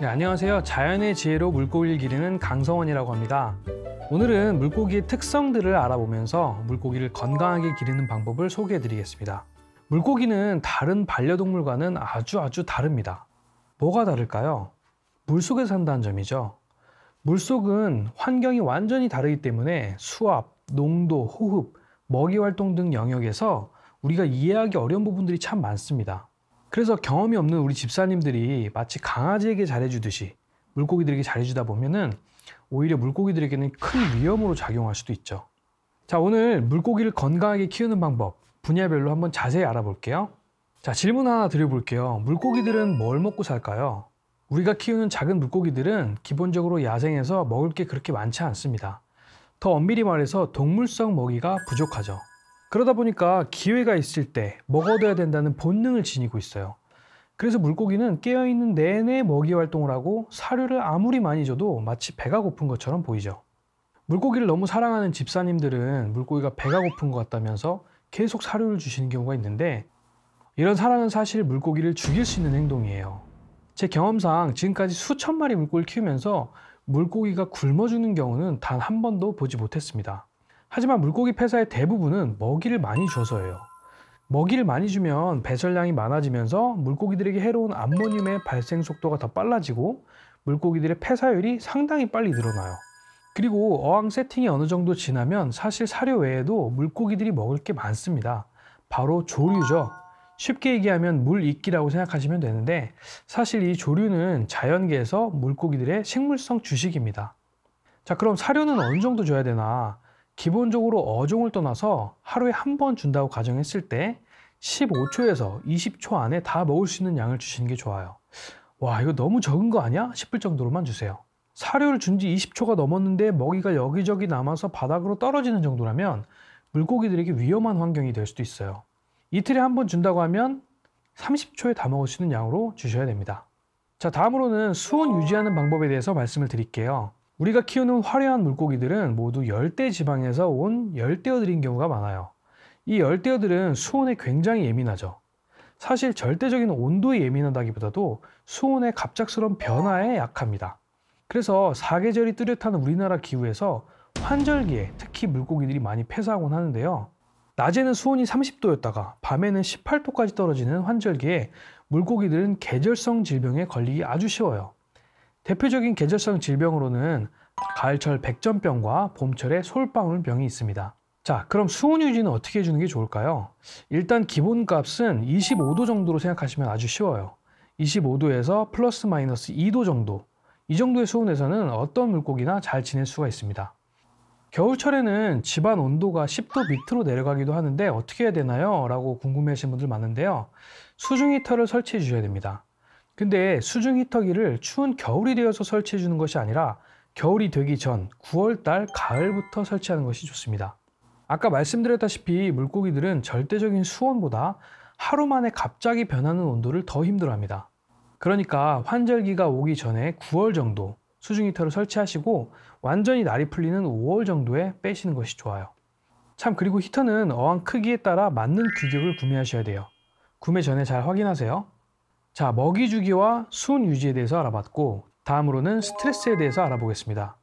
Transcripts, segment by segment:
네, 안녕하세요. 자연의 지혜로 물고기를 기르는 강성원이라고 합니다. 오늘은 물고기의 특성들을 알아보면서 물고기를 건강하게 기르는 방법을 소개해 드리겠습니다. 물고기는 다른 반려동물과는 아주 아주 다릅니다. 뭐가 다를까요? 물속에 산다는 점이죠. 물속은 환경이 완전히 다르기 때문에 수압, 농도, 호흡, 먹이 활동 등 영역에서 우리가 이해하기 어려운 부분들이 참 많습니다. 그래서 경험이 없는 우리 집사님들이 마치 강아지에게 잘해주듯이 물고기들에게 잘해주다 보면은 오히려 물고기들에게는 큰 위험으로 작용할 수도 있죠. 자, 오늘 물고기를 건강하게 키우는 방법 분야별로 한번 자세히 알아볼게요. 자, 질문 하나 드려볼게요. 물고기들은 뭘 먹고 살까요? 우리가 키우는 작은 물고기들은 기본적으로 야생에서 먹을 게 그렇게 많지 않습니다. 더 엄밀히 말해서 동물성 먹이가 부족하죠. 그러다 보니까 기회가 있을 때 먹어둬야 된다는 본능을 지니고 있어요. 그래서 물고기는 깨어있는 내내 먹이 활동을 하고 사료를 아무리 많이 줘도 마치 배가 고픈 것처럼 보이죠. 물고기를 너무 사랑하는 집사님들은 물고기가 배가 고픈 것 같다면서 계속 사료를 주시는 경우가 있는데 이런 사랑은 사실 물고기를 죽일 수 있는 행동이에요. 제 경험상 지금까지 수천 마리 물고기를 키우면서 물고기가 굶어 죽는 경우는 단 한 번도 보지 못했습니다. 하지만 물고기 폐사의 대부분은 먹이를 많이 줘서해요 먹이를 많이 주면 배설량이 많아지면서 물고기들에게 해로운 암모늄의 발생 속도가 더 빨라지고 물고기들의 폐사율이 상당히 빨리 늘어나요. 그리고 어항 세팅이 어느 정도 지나면 사실 사료 외에도 물고기들이 먹을 게 많습니다. 바로 조류죠. 쉽게 얘기하면 물익기라고 생각하시면 되는데 사실 이 조류는 자연계에서 물고기들의 식물성 주식입니다. 자 그럼 사료는 어느 정도 줘야 되나? 기본적으로 어종을 떠나서 하루에 한 번 준다고 가정했을 때 15초에서 20초 안에 다 먹을 수 있는 양을 주시는 게 좋아요. 와, 이거 너무 적은 거 아니야? 싶을 정도로만 주세요. 사료를 준 지 20초가 넘었는데 먹이가 여기저기 남아서 바닥으로 떨어지는 정도라면 물고기들에게 위험한 환경이 될 수도 있어요. 이틀에 한 번 준다고 하면 30초에 다 먹을 수 있는 양으로 주셔야 됩니다. 자, 다음으로는 수온 유지하는 방법에 대해서 말씀을 드릴게요. 우리가 키우는 화려한 물고기들은 모두 열대 지방에서 온 열대어들인 경우가 많아요. 이 열대어들은 수온에 굉장히 예민하죠. 사실 절대적인 온도에 예민하다기보다도 수온의 갑작스러운 변화에 약합니다. 그래서 사계절이 뚜렷한 우리나라 기후에서 환절기에 특히 물고기들이 많이 폐사하곤 하는데요. 낮에는 수온이 30도였다가 밤에는 18도까지 떨어지는 환절기에 물고기들은 계절성 질병에 걸리기 아주 쉬워요. 대표적인 계절성 질병으로는 가을철 백전병과 봄철에 솔방울병이 있습니다. 자, 그럼 수온 유지는 어떻게 해주는 게 좋을까요? 일단 기본값은 25도 정도로 생각하시면 아주 쉬워요. 25도에서 플러스 마이너스 2도 정도 이 정도의 수온에서는 어떤 물고기나 잘 지낼 수가 있습니다. 겨울철에는 집안 온도가 10도 밑으로 내려가기도 하는데 어떻게 해야 되나요? 라고 궁금해하시는 분들 많은데요. 수중 히터를 설치해 주셔야 됩니다. 근데 수중 히터기를 추운 겨울이 되어서 설치해 주는 것이 아니라 겨울이 되기 전 9월달 가을부터 설치하는 것이 좋습니다. 아까 말씀드렸다시피 물고기들은 절대적인 수온보다 하루 만에 갑자기 변하는 온도를 더 힘들어합니다. 그러니까 환절기가 오기 전에 9월 정도 수중 히터를 설치하시고 완전히 날이 풀리는 5월 정도에 빼시는 것이 좋아요. 참 그리고 히터는 어항 크기에 따라 맞는 규격을 구매하셔야 돼요. 구매 전에 잘 확인하세요. 자, 먹이 주기와 순 유지에 대해서 알아봤고 다음으로는 스트레스에 대해서 알아보겠습니다.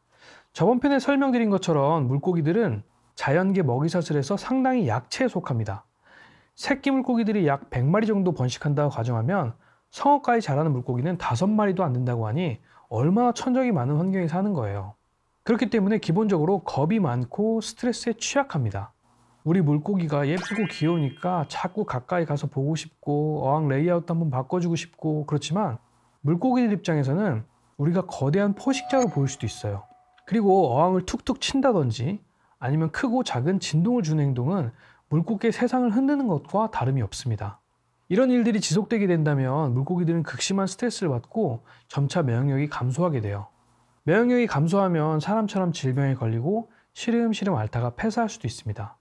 저번 편에 설명드린 것처럼 물고기들은 자연계 먹이사슬에서 상당히 약체에 속합니다. 새끼 물고기들이 약 100마리 정도 번식한다고 가정하면 성어까지 자라는 물고기는 5마리도 안 된다고 하니 얼마나 천적이 많은 환경에 사는 거예요. 그렇기 때문에 기본적으로 겁이 많고 스트레스에 취약합니다. 우리 물고기가 예쁘고 귀여우니까 자꾸 가까이 가서 보고 싶고 어항 레이아웃도 한번 바꿔주고 싶고 그렇지만 물고기들 입장에서는 우리가 거대한 포식자로 보일 수도 있어요. 그리고 어항을 툭툭 친다든지 아니면 크고 작은 진동을 주는 행동은 물고기의 세상을 흔드는 것과 다름이 없습니다. 이런 일들이 지속되게 된다면 물고기들은 극심한 스트레스를 받고 점차 면역력이 감소하게 돼요. 면역력이 감소하면 사람처럼 질병에 걸리고 시름시름 앓다가 폐사할 수도 있습니다.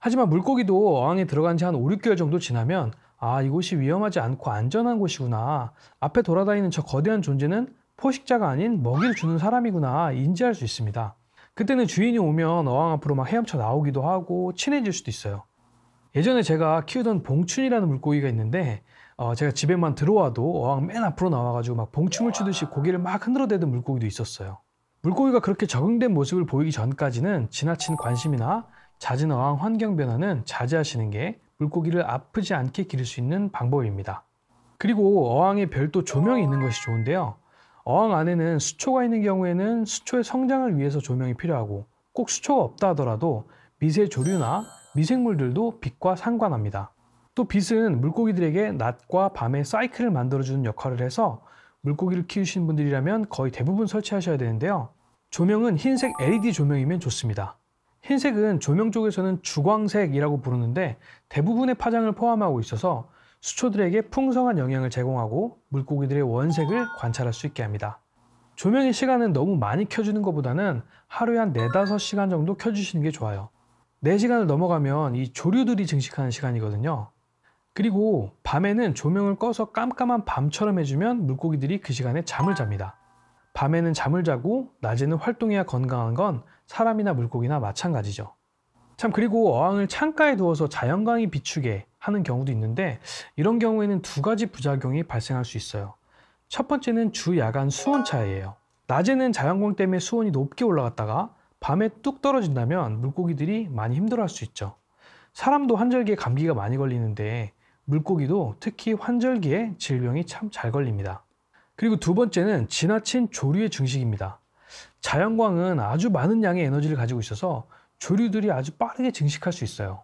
하지만 물고기도 어항에 들어간 지 한 5, 6개월 정도 지나면 아, 이곳이 위험하지 않고 안전한 곳이구나. 앞에 돌아다니는 저 거대한 존재는 포식자가 아닌 먹이를 주는 사람이구나 인지할 수 있습니다. 그때는 주인이 오면 어항 앞으로 막 헤엄쳐 나오기도 하고 친해질 수도 있어요. 예전에 제가 키우던 봉춘이라는 물고기가 있는데 어, 제가 집에만 들어와도 어항 맨 앞으로 나와가지고 막 봉춤을 추듯이 고개를막 흔들어대던 물고기도 있었어요. 물고기가 그렇게 적응된 모습을 보이기 전까지는 지나친 관심이나 잦은 어항 환경 변화는 자제하시는 게 물고기를 아프지 않게 기를 수 있는 방법입니다. 그리고 어항에 별도 조명이 있는 것이 좋은데요. 어항 안에는 수초가 있는 경우에는 수초의 성장을 위해서 조명이 필요하고 꼭 수초가 없다 하더라도 미세 조류나 미생물들도 빛과 상관합니다. 또 빛은 물고기들에게 낮과 밤의 사이클을 만들어주는 역할을 해서 물고기를 키우신 분들이라면 거의 대부분 설치하셔야 되는데요. 조명은 흰색 LED 조명이면 좋습니다. 흰색은 조명 쪽에서는 주광색이라고 부르는데 대부분의 파장을 포함하고 있어서 수초들에게 풍성한 영향을 제공하고 물고기들의 원색을 관찰할 수 있게 합니다. 조명의 시간은 너무 많이 켜주는 것보다는 하루에 한 4, 5시간 정도 켜주시는 게 좋아요. 4시간을 넘어가면 이 조류들이 증식하는 시간이거든요. 그리고 밤에는 조명을 꺼서 깜깜한 밤처럼 해주면 물고기들이 그 시간에 잠을 잡니다. 밤에는 잠을 자고 낮에는 활동해야 건강한 건 사람이나 물고기나 마찬가지죠. 참 그리고 어항을 창가에 두어서 자연광이 비추게 하는 경우도 있는데 이런 경우에는 두 가지 부작용이 발생할 수 있어요. 첫 번째는 주 야간 수온 차이예요. 낮에는 자연광 때문에 수온이 높게 올라갔다가 밤에 뚝 떨어진다면 물고기들이 많이 힘들어할 수 있죠. 사람도 환절기에 감기가 많이 걸리는데 물고기도 특히 환절기에 질병이 참 잘 걸립니다. 그리고 두 번째는 지나친 조류의 증식입니다. 자연광은 아주 많은 양의 에너지를 가지고 있어서 조류들이 아주 빠르게 증식할 수 있어요.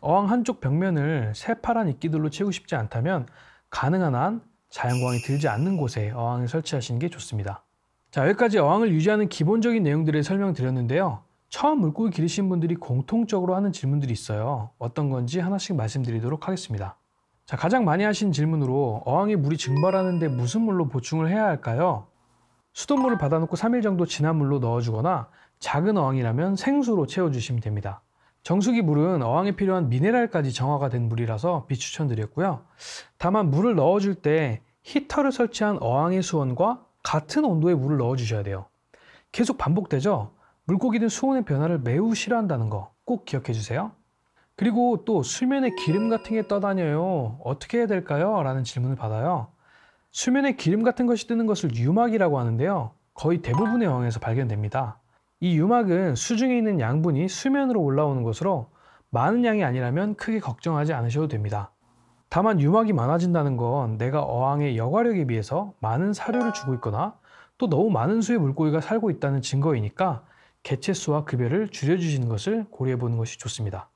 어항 한쪽 벽면을 새파란 이끼들로 채우고 싶지 않다면 가능한 한 자연광이 들지 않는 곳에 어항을 설치하시는 게 좋습니다. 자 여기까지 어항을 유지하는 기본적인 내용들을 설명드렸는데요. 처음 물고기 기르신 분들이 공통적으로 하는 질문들이 있어요. 어떤 건지 하나씩 말씀드리도록 하겠습니다. 자 가장 많이 하신 질문으로 어항에 물이 증발하는데 무슨 물로 보충을 해야 할까요? 수돗물을 받아놓고 3일 정도 진한 물로 넣어주거나 작은 어항이라면 생수로 채워주시면 됩니다. 정수기 물은 어항에 필요한 미네랄까지 정화가 된 물이라서 비추천드렸고요. 다만 물을 넣어줄 때 히터를 설치한 어항의 수온과 같은 온도의 물을 넣어주셔야 돼요. 계속 반복되죠? 물고기는 수온의 변화를 매우 싫어한다는 거 꼭 기억해 주세요. 그리고 또 수면에 기름 같은 게 떠다녀요. 어떻게 해야 될까요? 라는 질문을 받아요. 수면에 기름 같은 것이 뜨는 것을 유막이라고 하는데요. 거의 대부분의 어항에서 발견됩니다. 이 유막은 수중에 있는 양분이 수면으로 올라오는 것으로 많은 양이 아니라면 크게 걱정하지 않으셔도 됩니다. 다만 유막이 많아진다는 건 내가 어항의 여과력에 비해서 많은 사료를 주고 있거나 또 너무 많은 수의 물고기가 살고 있다는 증거이니까 개체수와 급여를 줄여주시는 것을 고려해보는 것이 좋습니다.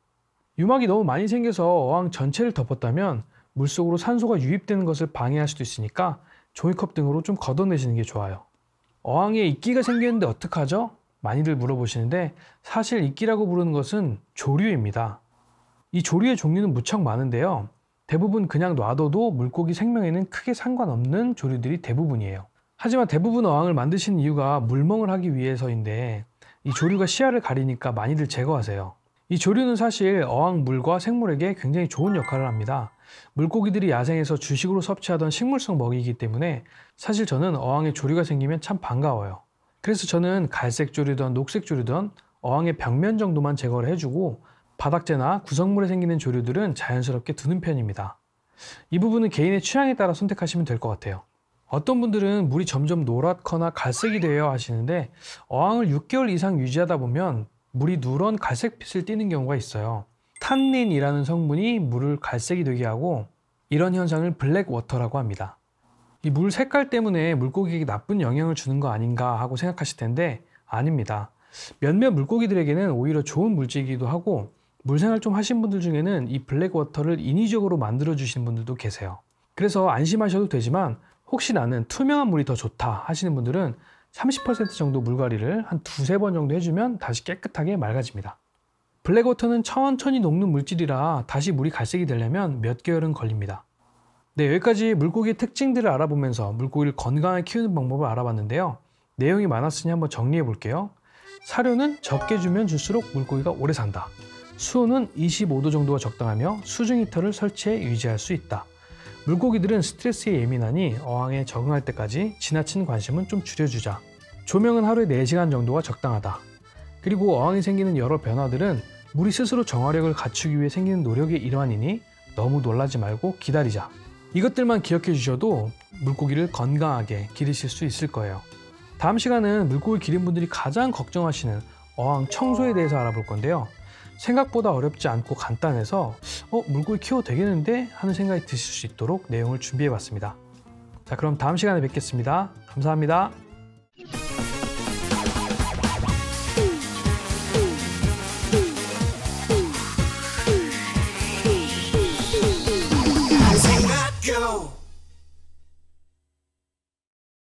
유막이 너무 많이 생겨서 어항 전체를 덮었다면 물속으로 산소가 유입되는 것을 방해할 수도 있으니까 종이컵 등으로 좀 걷어내시는 게 좋아요. 어항에 이끼가 생겼는데 어떡하죠? 많이들 물어보시는데 사실 이끼라고 부르는 것은 조류입니다. 이 조류의 종류는 무척 많은데요. 대부분 그냥 놔둬도 물고기 생명에는 크게 상관없는 조류들이 대부분이에요. 하지만 대부분 어항을 만드시는 이유가 물멍을 하기 위해서인데 이 조류가 시야를 가리니까 많이들 제거하세요. 이 조류는 사실 어항 물과 생물에게 굉장히 좋은 역할을 합니다. 물고기들이 야생에서 주식으로 섭취하던 식물성 먹이이기 때문에 사실 저는 어항에 조류가 생기면 참 반가워요. 그래서 저는 갈색 조류든 녹색 조류든 어항의 벽면 정도만 제거를 해주고 바닥재나 구성물에 생기는 조류들은 자연스럽게 두는 편입니다. 이 부분은 개인의 취향에 따라 선택하시면 될 것 같아요. 어떤 분들은 물이 점점 노랗거나 갈색이 되어 하시는데 어항을 6개월 이상 유지하다 보면 물이 누런 갈색빛을 띠는 경우가 있어요. 탄닌이라는 성분이 물을 갈색이 되게 하고 이런 현상을 블랙워터라고 합니다. 이 물 색깔 때문에 물고기에게 나쁜 영향을 주는 거 아닌가 하고 생각하실 텐데 아닙니다. 몇몇 물고기들에게는 오히려 좋은 물질이기도 하고 물생활 좀 하신 분들 중에는 이 블랙워터를 인위적으로 만들어 주시는 분들도 계세요. 그래서 안심하셔도 되지만 혹시 나는 투명한 물이 더 좋다 하시는 분들은 30% 정도 물갈이를 한 두세 번 정도 해주면 다시 깨끗하게 맑아집니다. 블랙워터는 천천히 녹는 물질이라 다시 물이 갈색이 되려면 몇 개월은 걸립니다. 네, 여기까지 물고기의 특징들을 알아보면서 물고기를 건강하게 키우는 방법을 알아봤는데요. 내용이 많았으니 한번 정리해 볼게요. 사료는 적게 주면 줄수록 물고기가 오래 산다. 수온은 25도 정도가 적당하며 수중 히터를 설치해 유지할 수 있다. 물고기들은 스트레스에 예민하니 어항에 적응할 때까지 지나친 관심은 좀 줄여주자. 조명은 하루에 4시간 정도가 적당하다. 그리고 어항이 생기는 여러 변화들은 물이 스스로 정화력을 갖추기 위해 생기는 노력의 일환이니 너무 놀라지 말고 기다리자. 이것들만 기억해 주셔도 물고기를 건강하게 기르실 수 있을 거예요. 다음 시간은 물고기 기린 분들이 가장 걱정하시는 어항 청소에 대해서 알아볼 건데요. 생각보다 어렵지 않고 간단해서 어 물고기 키워 되겠는데 하는 생각이 드실 수 있도록 내용을 준비해 봤습니다. 자 그럼 다음 시간에 뵙겠습니다. 감사합니다.